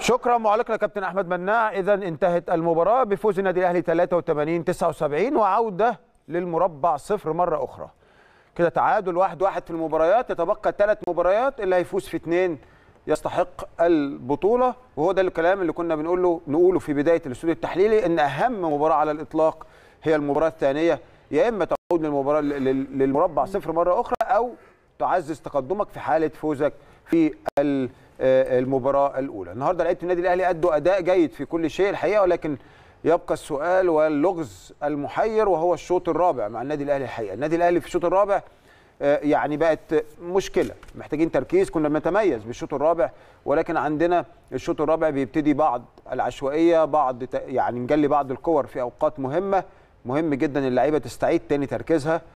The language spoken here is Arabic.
شكرا معلقنا كابتن احمد مناع اذا انتهت المباراه بفوز النادي الاهلي 83 79 وعوده للمربع صفر مره اخرى كده تعادل واحد واحد في المباريات يتبقى ثلاث مباريات اللي هيفوز في اثنين يستحق البطوله وهو ده الكلام اللي كنا بنقوله نقوله في بدايه الاستوديو التحليلي ان اهم مباراه على الاطلاق هي المباراه الثانيه يا اما تعود للمباراه للمربع صفر مره اخرى او تعزز تقدمك في حاله فوزك في آه، المباراه الاولى النهارده لعيبه النادي الاهلي ادوا اداء جيد في كل شيء الحقيقه ولكن يبقى السؤال واللغز المحير وهو الشوط الرابع مع النادي الاهلي الحقيقه النادي الاهلي في الشوط الرابع آه، يعني بقت مشكله محتاجين تركيز كنا بنتميز بالشوط الرابع ولكن عندنا الشوط الرابع بيبتدي بعض العشوائيه بعض يعني نجلي بعض الكور في اوقات مهمه مهم جدا اللعيبه تستعيد تاني تركيزها